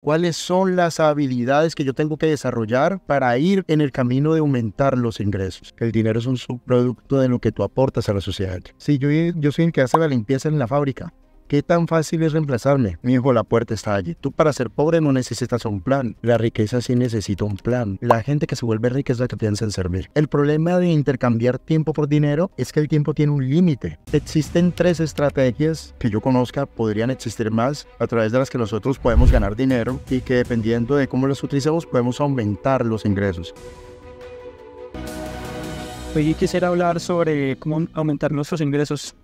cuáles son las habilidades que yo tengo que desarrollar para ir en el camino de aumentar los ingresos. El dinero es un subproducto de lo que tú aportas a la sociedad. Si yo, yo soy el que hace la limpieza en la fábrica, ¿Qué tan fácil es reemplazarme? Mi hijo, la puerta está allí. Tú para ser pobre no necesitas un plan. La riqueza sí necesita un plan. La gente que se vuelve rica es la que piensa en servir. El problema de intercambiar tiempo por dinero es que el tiempo tiene un límite. Existen tres estrategias que yo conozca, podrían existir más, a través de las que nosotros podemos ganar dinero y que dependiendo de cómo las utilicemos podemos aumentar los ingresos. Hoy pues quisiera hablar sobre cómo aumentar nuestros ingresos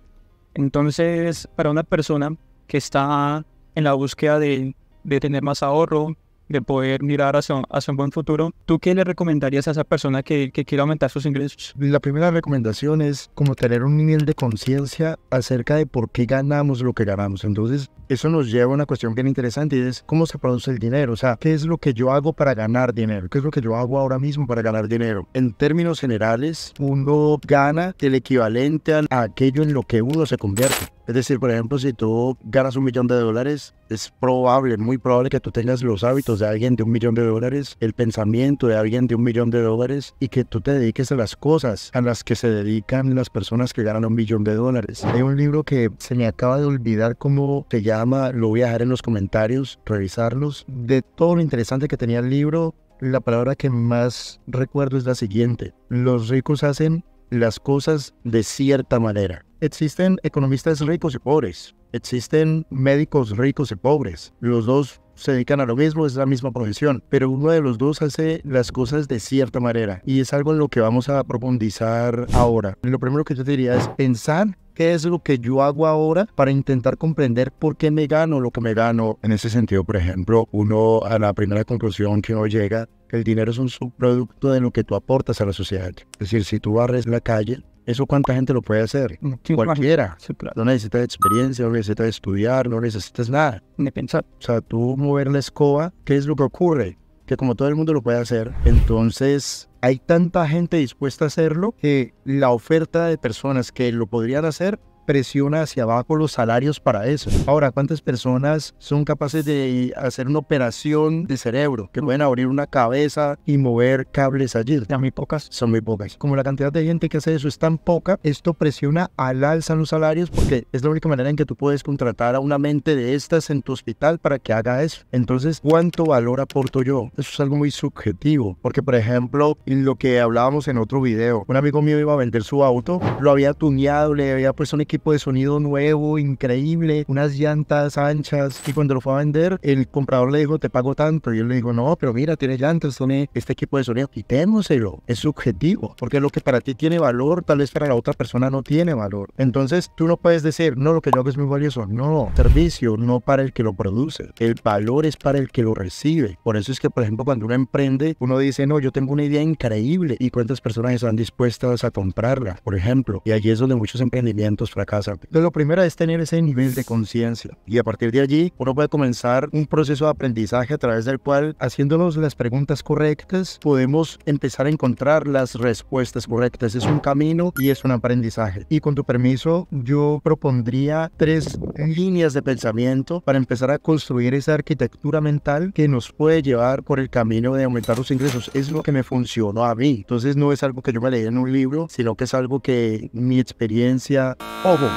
entonces, para una persona que está en la búsqueda de, de tener más ahorro, de poder mirar hacia, un buen futuro. ¿Tú qué le recomendarías a esa persona que, que quiere aumentar sus ingresos? La primera recomendación es como tener un nivel de conciencia acerca de por qué ganamos lo que ganamos. Entonces, eso nos lleva a una cuestión bien interesante y es cómo se produce el dinero. O sea, ¿qué es lo que yo hago para ganar dinero? ¿Qué es lo que yo hago ahora mismo para ganar dinero? En términos generales, uno gana el equivalente a aquello en lo que uno se convierte. Es decir, por ejemplo, si tú ganas un millón de dólares, es probable, muy probable que tú tengas los hábitos de alguien de un millón de dólares, el pensamiento de alguien de un millón de dólares y que tú te dediques a las cosas a las que se dedican las personas que ganan un millón de dólares. Hay un libro que se me acaba de olvidar cómo se llama, lo voy a dejar en los comentarios, revisarlos. De todo lo interesante que tenía el libro, la palabra que más recuerdo es la siguiente. Los ricos hacen las cosas de cierta manera. Existen economistas ricos y pobres, existen médicos ricos y pobres. Los dos se dedican a lo mismo, es la misma profesión, pero uno de los dos hace las cosas de cierta manera y es algo en lo que vamos a profundizar ahora. Lo primero que yo diría es pensar qué es lo que yo hago ahora para intentar comprender por qué me gano lo que me gano. En ese sentido, por ejemplo, uno a la primera conclusión que uno llega el dinero es un subproducto de lo que tú aportas a la sociedad. Es decir, si tú barres la calle, ¿eso cuánta gente lo puede hacer? Cualquiera. No necesitas experiencia, no necesitas estudiar, no necesitas nada. Ni pensar. O sea, tú mover la escoba, ¿qué es lo que ocurre? Que como todo el mundo lo puede hacer, entonces hay tanta gente dispuesta a hacerlo que la oferta de personas que lo podrían hacer presiona hacia abajo los salarios para eso. Ahora, ¿cuántas personas son capaces de hacer una operación de cerebro? Que pueden abrir una cabeza y mover cables allí. Son muy pocas. Son muy pocas. Como la cantidad de gente que hace eso es tan poca, esto presiona al alza los salarios porque es la única manera en que tú puedes contratar a una mente de estas en tu hospital para que haga eso. Entonces, ¿cuánto valor aporto yo? Eso es algo muy subjetivo. Porque, por ejemplo, en lo que hablábamos en otro video, un amigo mío iba a vender su auto, lo había tuneado, le había puesto un equipo de sonido nuevo, increíble, unas llantas anchas. Y cuando lo fue a vender, el comprador le dijo, te pago tanto. Y él le dijo, no, pero mira, tiene llantas, soné este equipo de sonido, quitémoselo. Es subjetivo, porque lo que para ti tiene valor, tal vez para la otra persona no tiene valor. Entonces, tú no puedes decir, no, lo que yo hago es muy valioso. No, servicio no para el que lo produce. El valor es para el que lo recibe. Por eso es que, por ejemplo, cuando uno emprende, uno dice, no, yo tengo una idea increíble. ¿Y cuántas personas están dispuestas a comprarla? Por ejemplo, y allí es donde muchos emprendimientos fracasan casa. lo primero es tener ese nivel de conciencia y a partir de allí uno puede comenzar un proceso de aprendizaje a través del cual, haciéndonos las preguntas correctas, podemos empezar a encontrar las respuestas correctas. Es un camino y es un aprendizaje. Y con tu permiso, yo propondría tres líneas de pensamiento para empezar a construir esa arquitectura mental que nos puede llevar por el camino de aumentar los ingresos. Es lo que me funcionó a mí. Entonces, no es algo que yo me leí en un libro, sino que es algo que mi experiencia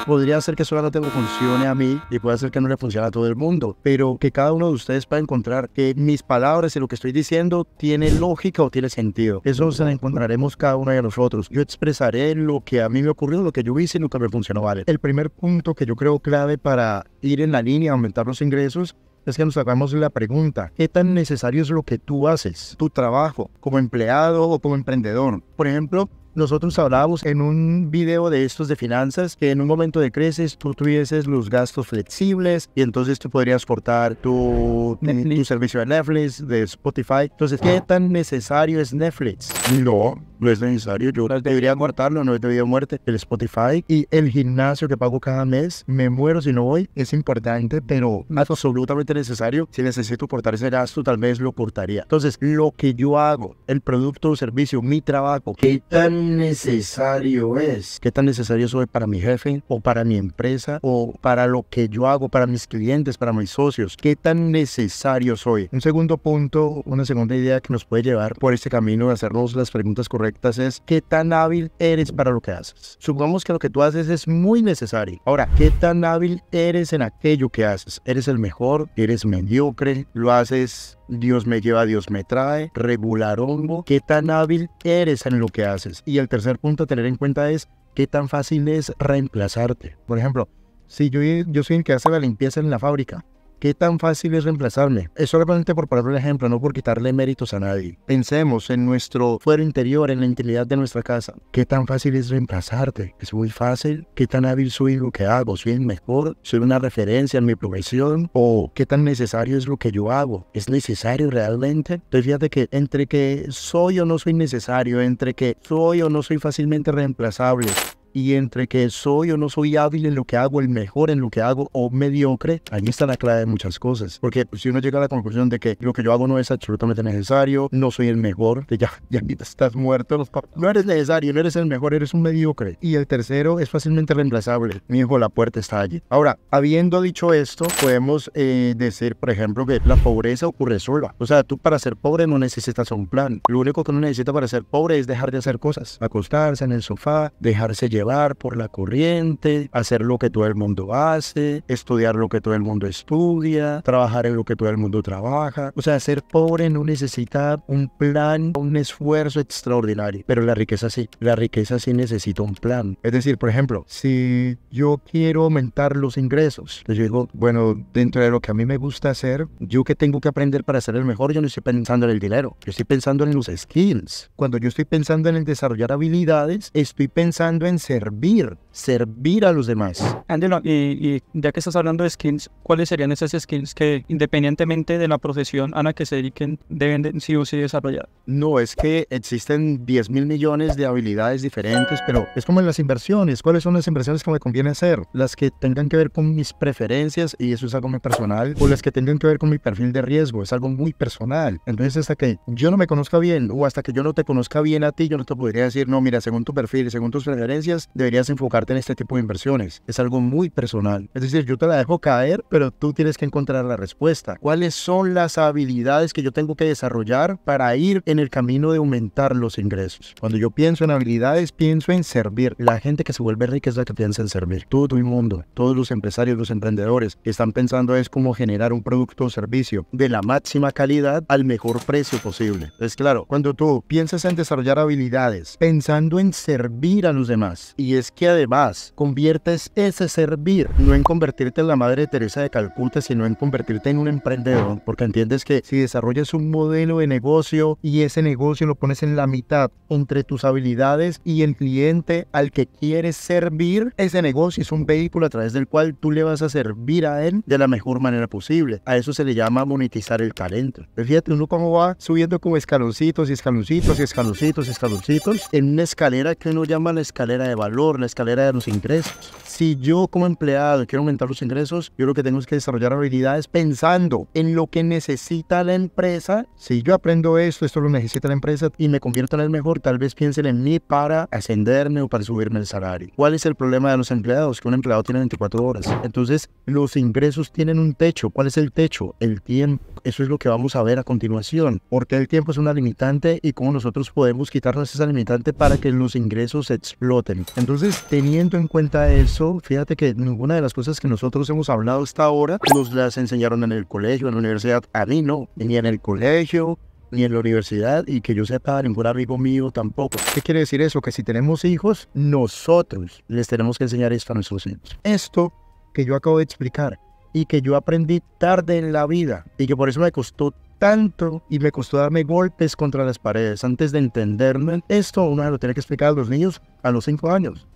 podría ser que solamente tengo funcione a mí y puede ser que no le funcione a todo el mundo, pero que cada uno de ustedes pueda encontrar que mis palabras y lo que estoy diciendo tiene lógica o tiene sentido. Eso se lo encontraremos cada uno de nosotros. Yo expresaré lo que a mí me ocurrió, lo que yo hice y lo que me funcionó, ¿vale? El primer punto que yo creo clave para ir en la línea, aumentar los ingresos, es que nos hagamos la pregunta, ¿qué tan necesario es lo que tú haces, tu trabajo, como empleado o como emprendedor? Por ejemplo, nosotros hablábamos en un video de estos de finanzas que en un momento de creces tú tuvieses los gastos flexibles y entonces tú podrías cortar tu, eh, tu servicio de Netflix, de Spotify. Entonces, ¿qué tan necesario es Netflix? No, no es necesario. Yo debería cortarlo, no es debido muerte. El Spotify y el gimnasio que pago cada mes, me muero si no voy, es importante, pero más absolutamente necesario. Si necesito cortar ese gasto, tal vez lo cortaría. Entonces, lo que yo hago, el producto o servicio, mi trabajo, ¿qué tan necesario es? ¿Qué tan necesario soy para mi jefe o para mi empresa o para lo que yo hago, para mis clientes, para mis socios? ¿Qué tan necesario soy? Un segundo punto, una segunda idea que nos puede llevar por este camino de hacernos las preguntas correctas es qué tan hábil eres para lo que haces. Supongamos que lo que tú haces es muy necesario. Ahora, ¿qué tan hábil eres en aquello que haces? ¿Eres el mejor? ¿Eres mediocre? ¿Lo haces Dios me lleva, Dios me trae, regular hongo, qué tan hábil eres en lo que haces. Y el tercer punto a tener en cuenta es qué tan fácil es reemplazarte. Por ejemplo, si yo, yo soy el que hace la limpieza en la fábrica, ¿Qué tan fácil es reemplazarme? Es solamente por ponerle un ejemplo, no por quitarle méritos a nadie. Pensemos en nuestro fuero interior, en la intimidad de nuestra casa. ¿Qué tan fácil es reemplazarte? Es muy fácil. ¿Qué tan hábil soy lo que hago? ¿Soy el mejor? ¿Soy una referencia en mi profesión? ¿O qué tan necesario es lo que yo hago? ¿Es necesario realmente? Entonces fíjate que entre que soy o no soy necesario, entre que soy o no soy fácilmente reemplazable, y entre que soy o no soy hábil en lo que hago, el mejor en lo que hago o mediocre, ahí está la clave de muchas cosas. Porque pues, si uno llega a la conclusión de que lo que yo hago no es absolutamente necesario, no soy el mejor, que ya, ya estás muerto, los no eres necesario, no eres el mejor, eres un mediocre. Y el tercero es fácilmente reemplazable. Mi hijo, la puerta está allí. Ahora, habiendo dicho esto, podemos eh, decir, por ejemplo, que la pobreza ocurre sola. O sea, tú para ser pobre no necesitas un plan. Lo único que uno necesita para ser pobre es dejar de hacer cosas, acostarse en el sofá, dejarse llevar llevar por la corriente, hacer lo que todo el mundo hace, estudiar lo que todo el mundo estudia, trabajar en lo que todo el mundo trabaja. O sea, ser pobre no necesita un plan, un esfuerzo extraordinario, pero la riqueza sí, la riqueza sí necesita un plan. Es decir, por ejemplo, si yo quiero aumentar los ingresos, yo digo, bueno, dentro de lo que a mí me gusta hacer, yo que tengo que aprender para ser el mejor, yo no estoy pensando en el dinero, yo estoy pensando en los skills. Cuando yo estoy pensando en el desarrollar habilidades, estoy pensando en ser servir, servir a los demás. Angelo, y, ya que estás hablando de skins, ¿cuáles serían esas skins que independientemente de la profesión a la que se dediquen deben de, sí o sí desarrollar? No, es que existen 10 mil millones de habilidades diferentes, pero es como en las inversiones. ¿Cuáles son las inversiones que me conviene hacer? Las que tengan que ver con mis preferencias, y eso es algo muy personal, o las que tengan que ver con mi perfil de riesgo, es algo muy personal. Entonces, hasta que yo no me conozca bien, o hasta que yo no te conozca bien a ti, yo no te podría decir, no, mira, según tu perfil, según tus preferencias, deberías, enfocarte en este tipo de inversiones. Es algo muy personal. Es decir, yo te la dejo caer, pero tú tienes que encontrar la respuesta. ¿Cuáles son las habilidades que yo tengo que desarrollar para ir en el camino de aumentar los ingresos? Cuando yo pienso en habilidades, pienso en servir. La gente que se vuelve rica es la que piensa en servir. Todo el mundo, todos los empresarios, los emprendedores, están pensando es cómo generar un producto o servicio de la máxima calidad al mejor precio posible. Es claro, cuando tú piensas en desarrollar habilidades pensando en servir a los demás, y es que además conviertes ese servir, no en convertirte en la madre Teresa de Calcuta, sino en convertirte en un emprendedor, porque entiendes que si desarrollas un modelo de negocio y ese negocio lo pones en la mitad entre tus habilidades y el cliente al que quieres servir, ese negocio es un vehículo a través del cual tú le vas a servir a él de la mejor manera posible. A eso se le llama monetizar el talento. Pues fíjate uno cómo va subiendo como escaloncitos y escaloncitos y escaloncitos y escaloncitos en una escalera que uno llama la escalera de valor, la escalera de los ingresos. Si yo como empleado quiero aumentar los ingresos, yo lo que tengo que desarrollar habilidades pensando en lo que necesita la empresa. Si yo aprendo esto, esto lo necesita la empresa y me convierto en el mejor, tal vez piensen en mí para ascenderme o para subirme el salario. ¿Cuál es el problema de los empleados? Que un empleado tiene 24 horas. Entonces, los ingresos tienen un techo. ¿Cuál es el techo? El tiempo. Eso es lo que vamos a ver a continuación. Porque el tiempo es una limitante y cómo nosotros podemos quitarnos esa limitante para que los ingresos exploten. Entonces, teniendo en cuenta eso, fíjate que ninguna de las cosas que nosotros hemos hablado hasta ahora nos las enseñaron en el colegio, en la universidad. A mí no, ni en el colegio, ni en la universidad y que yo sepa ningún amigo mío tampoco. ¿Qué quiere decir eso? Que si tenemos hijos, nosotros les tenemos que enseñar esto a nuestros hijos. Esto que yo acabo de explicar y que yo aprendí tarde en la vida y que por eso me costó tanto y me costó darme golpes contra las paredes antes de entenderme. Esto uno lo tiene que explicar a los niños a los 5 años.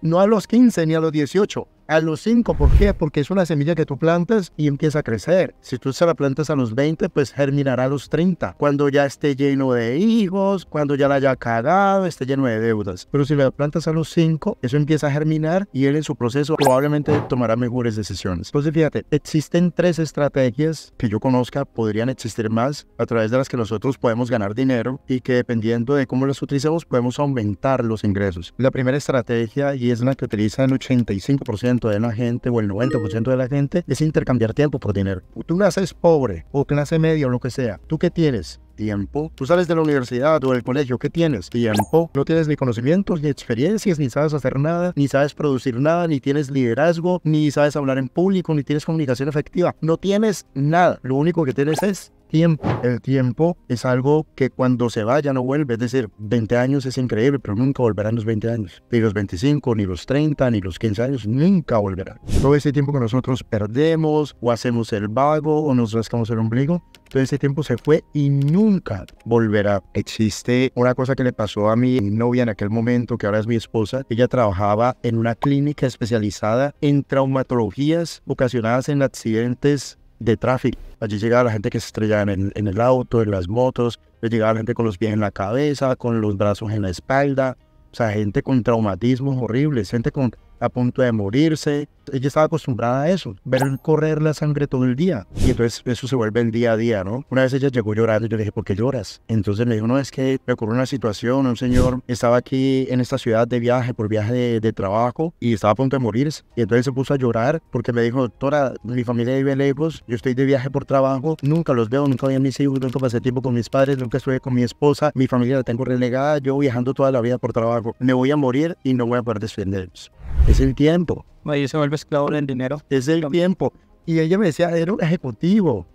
No a los 15 ni a los 18 a los 5. ¿Por qué? Porque es una semilla que tú plantas y empieza a crecer. Si tú se la plantas a los 20, pues germinará a los 30. Cuando ya esté lleno de hijos, cuando ya la haya cagado, esté lleno de deudas. Pero si la plantas a los 5, eso empieza a germinar y él en su proceso probablemente tomará mejores decisiones. Entonces fíjate, existen tres estrategias que yo conozca, podrían existir más, a través de las que nosotros podemos ganar dinero y que dependiendo de cómo las utilicemos podemos aumentar los ingresos. La primera estrategia, y es la que utiliza el 85% de la gente o el 90% de la gente es intercambiar tiempo por dinero. Tú naces pobre o clase media o lo que sea. ¿Tú qué tienes? tiempo. Tú sales de la universidad o del colegio, ¿qué tienes? Tiempo. No tienes ni conocimientos, ni experiencias, ni sabes hacer nada, ni sabes producir nada, ni tienes liderazgo, ni sabes hablar en público, ni tienes comunicación efectiva. No tienes nada. Lo único que tienes es tiempo. El tiempo es algo que cuando se va no vuelve. Es decir, 20 años es increíble, pero nunca volverán los 20 años. Ni los 25, ni los 30, ni los 15 años, nunca volverán. Todo ese tiempo que nosotros perdemos, o hacemos el vago, o nos rascamos el ombligo, todo ese tiempo se fue y nunca volverá. Existe una cosa que le pasó a mi novia en aquel momento, que ahora es mi esposa. Ella trabajaba en una clínica especializada en traumatologías ocasionadas en accidentes de tráfico. Allí llegaba la gente que se estrellaba en el, en el auto, en las motos, llegaba la gente con los pies en la cabeza, con los brazos en la espalda, o sea, gente con traumatismos horribles, gente con a punto de morirse. Ella estaba acostumbrada a eso, ver correr la sangre todo el día. Y entonces eso se vuelve el día a día, ¿no? Una vez ella llegó llorando y yo le dije, ¿por qué lloras? Entonces me dijo, no, es que me ocurrió una situación, un señor estaba aquí en esta ciudad de viaje, por viaje de, trabajo, y estaba a punto de morirse. Y entonces se puso a llorar porque me dijo, doctora, mi familia vive lejos, yo estoy de viaje por trabajo, nunca los veo, nunca vi a mis hijos, nunca pasé tiempo con mis padres, nunca estuve con mi esposa, mi familia la tengo relegada, yo viajando toda la vida por trabajo, me voy a morir y no voy a poder defenderlos es el tiempo. Y se vuelve esclavo del dinero. Es el tiempo. Y ella me decía, era un ejecutivo,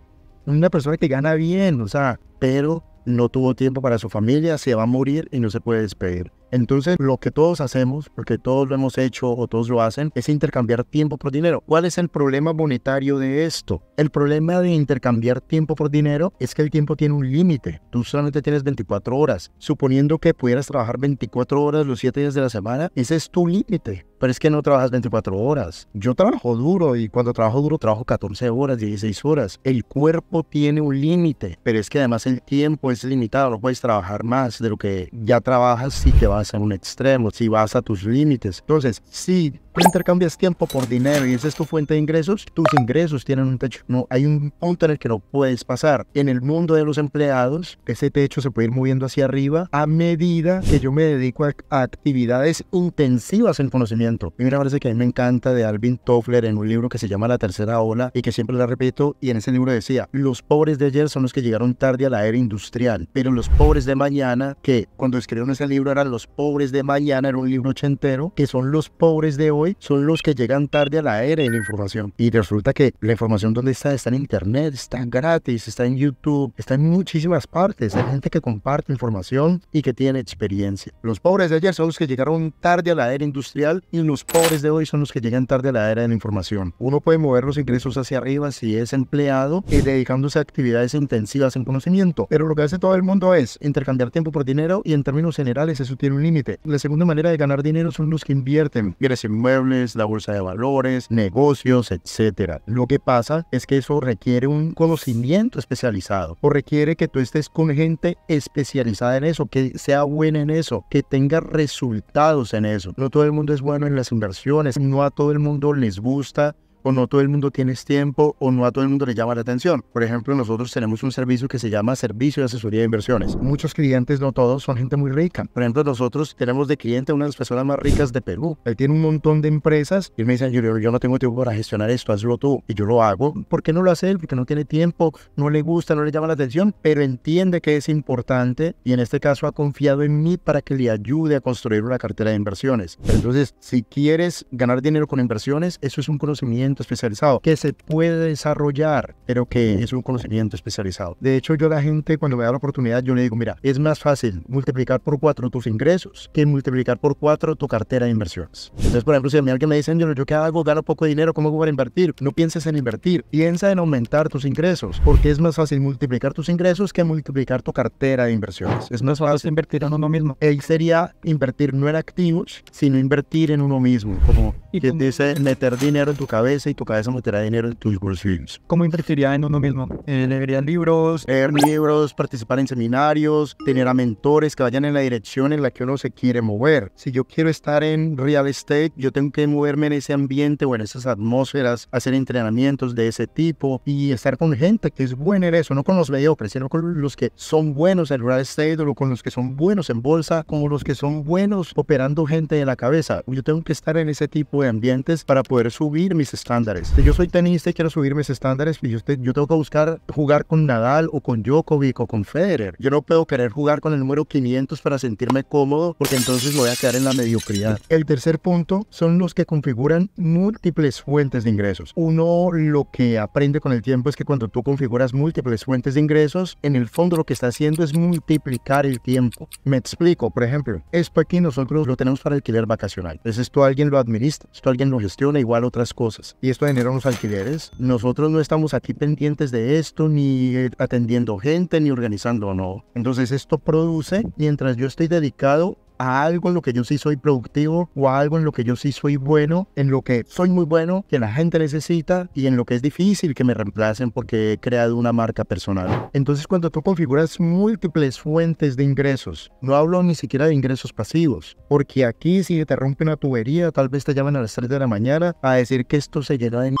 una persona que gana bien, o sea, pero no tuvo tiempo para su familia, se va a morir y no se puede despedir. Entonces, lo que todos hacemos, porque todos lo hemos hecho o todos lo hacen, es intercambiar tiempo por dinero. ¿Cuál es el problema monetario de esto? El problema de intercambiar tiempo por dinero es que el tiempo tiene un límite. Tú solamente tienes 24 horas. Suponiendo que pudieras trabajar 24 horas los 7 días de la semana, ese es tu límite pero es que no trabajas 24 horas. Yo trabajo duro y cuando trabajo duro trabajo 14 horas, 16 horas. El cuerpo tiene un límite, pero es que además el tiempo es limitado, no puedes trabajar más de lo que ya trabajas si te vas a un extremo, si vas a tus límites. Entonces, sí, Tú intercambias tiempo por dinero y esa es tu fuente de ingresos. Tus ingresos tienen un techo. No, hay un punto en el que no puedes pasar. En el mundo de los empleados, ese techo se puede ir moviendo hacia arriba a medida que yo me dedico a, actividades intensivas en conocimiento. Y me parece que a mí me encanta de Alvin Toffler en un libro que se llama La Tercera Ola y que siempre la repito. Y en ese libro decía, los pobres de ayer son los que llegaron tarde a la era industrial, pero los pobres de mañana, que cuando escribieron ese libro eran los pobres de mañana, era un libro ochentero, que son los pobres de hoy son los que llegan tarde a la era de la información. Y resulta que la información donde está, está en internet, está gratis, está en YouTube, está en muchísimas partes. Hay gente que comparte información y que tiene experiencia. Los pobres de ayer son los que llegaron tarde a la era industrial y los pobres de hoy son los que llegan tarde a la era de la información. Uno puede mover los ingresos hacia arriba si es empleado y dedicándose a actividades intensivas en conocimiento. Pero lo que hace todo el mundo es intercambiar tiempo por dinero y en términos generales eso tiene un límite. La segunda manera de ganar dinero son los que invierten. Mire, se mueve la bolsa de valores, negocios, etcétera. Lo que pasa es que eso requiere un conocimiento especializado o requiere que tú estés con gente especializada en eso, que sea buena en eso, que tenga resultados en eso. No todo el mundo es bueno en las inversiones, no a todo el mundo les gusta o no todo el mundo tiene tiempo o no a todo el mundo le llama la atención. Por ejemplo, nosotros tenemos un servicio que se llama Servicio de Asesoría de Inversiones. Muchos clientes, no todos, son gente muy rica. Por ejemplo, nosotros tenemos de cliente a una de las personas más ricas de Perú. Él tiene un montón de empresas y él me dice, yo, yo no tengo tiempo para gestionar esto, hazlo tú. Y yo lo hago. ¿Por qué no lo hace él? Porque no tiene tiempo, no le gusta, no le llama la atención, pero entiende que es importante y en este caso ha confiado en mí para que le ayude a construir una cartera de inversiones. Entonces, si quieres ganar dinero con inversiones, eso es un conocimiento especializado que se puede desarrollar, pero que es un conocimiento especializado. De hecho, yo a la gente cuando me da la oportunidad, yo le digo, mira, es más fácil multiplicar por cuatro tus ingresos que multiplicar por cuatro tu cartera de inversiones. Entonces, por ejemplo, si a mí alguien me dice, yo yo qué hago, gano poco de dinero, ¿cómo voy a invertir? No pienses en invertir, piensa en aumentar tus ingresos, porque es más fácil multiplicar tus ingresos que multiplicar tu cartera de inversiones. Es más fácil invertir en uno mismo. Él sería invertir no en activos, sino invertir en uno mismo, como y que dice meter dinero en tu cabeza y tu cabeza meterá dinero en tus bolsillos. ¿Cómo invertiría en uno mismo? Eh, leería libros. Leer libros, participar en seminarios, tener a mentores que vayan en la dirección en la que uno se quiere mover. Si yo quiero estar en real estate, yo tengo que moverme en ese ambiente o en esas atmósferas, hacer entrenamientos de ese tipo y estar con gente que es buena en eso, no con los mediocres, sino con los que son buenos en real estate o con los que son buenos en bolsa, como los que son buenos operando gente de la cabeza. Yo tengo que estar en ese tipo de ambientes para poder subir mis estándares. yo soy tenista y quiero subir mis estándares, yo, yo tengo que buscar jugar con Nadal o con Djokovic o con Federer. Yo no puedo querer jugar con el número 500 para sentirme cómodo porque entonces me voy a quedar en la mediocridad. El tercer punto son los que configuran múltiples fuentes de ingresos. Uno lo que aprende con el tiempo es que cuando tú configuras múltiples fuentes de ingresos, en el fondo lo que está haciendo es multiplicar el tiempo. Me explico, por ejemplo, esto aquí nosotros lo tenemos para alquiler vacacional. Entonces esto alguien lo administra. Esto alguien lo gestiona, igual otras cosas. Y esto genera unos alquileres. Nosotros no estamos aquí pendientes de esto, ni eh, atendiendo gente, ni organizando, no. Entonces esto produce, mientras yo estoy dedicado a algo en lo que yo sí soy productivo o algo en lo que yo sí soy bueno, en lo que soy muy bueno, que la gente necesita y en lo que es difícil que me reemplacen porque he creado una marca personal. Entonces cuando tú configuras múltiples fuentes de ingresos, no hablo ni siquiera de ingresos pasivos, porque aquí si te rompe una tubería, tal vez te llaman a las 3 de la mañana a decir que esto se llena de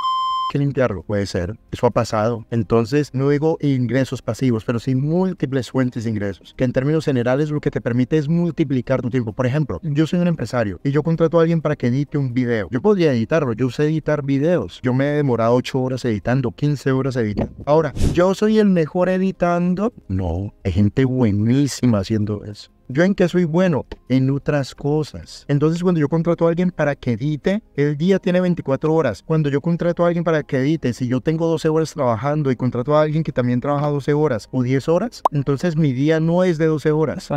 limpiarlo. Puede ser. Eso ha pasado. Entonces, no digo ingresos pasivos, pero sí múltiples fuentes de ingresos, que en términos generales lo que te permite es multiplicar tu tiempo. Por ejemplo, yo soy un empresario y yo contrato a alguien para que edite un video. Yo podría editarlo, yo sé editar videos. Yo me he demorado 8 horas editando, 15 horas editando. Ahora, ¿yo soy el mejor editando? No, hay gente buenísima haciendo eso. ¿Yo en qué soy bueno? En otras cosas. Entonces cuando yo contrato a alguien para que edite, el día tiene 24 horas. Cuando yo contrato a alguien para que edite, si yo tengo 12 horas trabajando y contrato a alguien que también trabaja 12 horas o 10 horas, entonces mi día no es de 12 horas.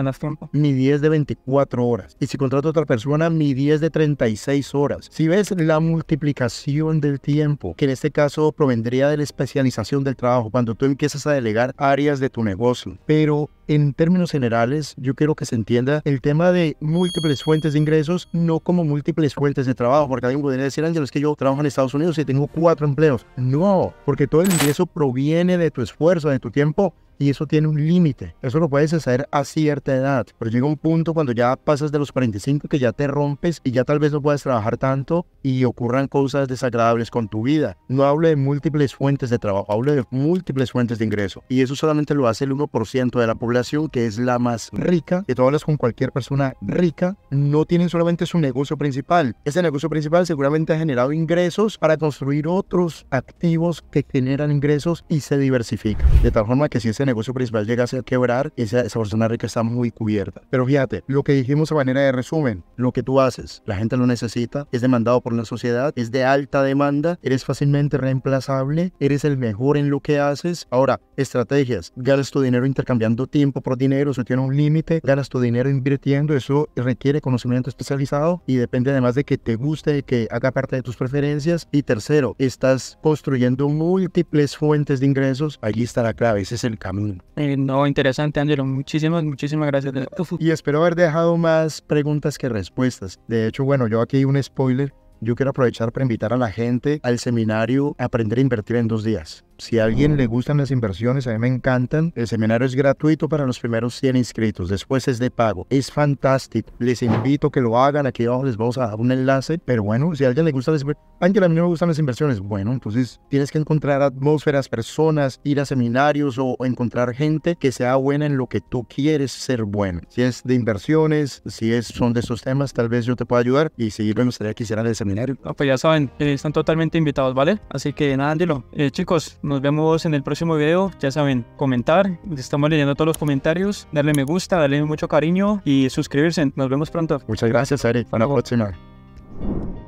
Mi día es de 24 horas. Y si contrato a otra persona, mi día es de 36 horas. Si ves la multiplicación del tiempo, que en este caso provendría de la especialización del trabajo, cuando tú empiezas a delegar áreas de tu negocio, pero en términos generales, yo quiero que se entienda el tema de múltiples fuentes de ingresos, no como múltiples fuentes de trabajo, porque alguien podría decir, Ángel, es que yo trabajo en Estados Unidos y tengo cuatro empleos. No, porque todo el ingreso proviene de tu esfuerzo, de tu tiempo y eso tiene un límite. Eso lo puedes hacer a cierta edad, pero llega un punto cuando ya pasas de los 45 que ya te rompes y ya tal vez no puedas trabajar tanto y ocurran cosas desagradables con tu vida. No hable de múltiples fuentes de trabajo, hable de múltiples fuentes de ingreso y eso solamente lo hace el 1% de la población que es la más rica. Y tú hablas con cualquier persona rica, no tienen solamente su negocio principal. Ese negocio principal seguramente ha generado ingresos para construir otros activos que generan ingresos y se diversifican. De tal forma que si ese negocio principal llega a ser quebrar, esa, esa persona rica está muy cubierta. Pero fíjate, lo que dijimos a manera de resumen, lo que tú haces, la gente lo necesita, es demandado por la sociedad, es de alta demanda, eres fácilmente reemplazable, eres el mejor en lo que haces. Ahora, estrategias, ganas tu dinero intercambiando tiempo por dinero, eso tiene un límite, ganas tu dinero invirtiendo, eso requiere conocimiento especializado y depende además de que te guste, y que haga parte de tus preferencias. Y tercero, estás construyendo múltiples fuentes de ingresos, allí está la clave, ese es el camino eh, no, interesante, Ángelo. Muchísimas, muchísimas gracias. Y espero haber dejado más preguntas que respuestas. De hecho, bueno, yo aquí un spoiler. Yo quiero aprovechar para invitar a la gente al seminario Aprender a Invertir en dos días. Si a alguien le gustan las inversiones, a mí me encantan. El seminario es gratuito para los primeros 100 inscritos. Después es de pago. Es fantástico. Les invito a que lo hagan. Aquí abajo les vamos a dar un enlace. Pero bueno, si a alguien le gusta las a mí me gustan las inversiones. Bueno, entonces tienes que encontrar atmósferas, personas, ir a seminarios o encontrar gente que sea buena en lo que tú quieres ser bueno. Si es de inversiones, si es, son de esos temas, tal vez yo te pueda ayudar. Y si me gustaría que hicieran el seminario. pues ya saben, eh, están totalmente invitados, ¿vale? Así que nada, dilo. Eh, chicos, nos vemos en el próximo video. Ya saben, comentar. Estamos leyendo todos los comentarios. Darle me gusta, darle mucho cariño y suscribirse. Nos vemos pronto. Muchas gracias, Eric. Hasta la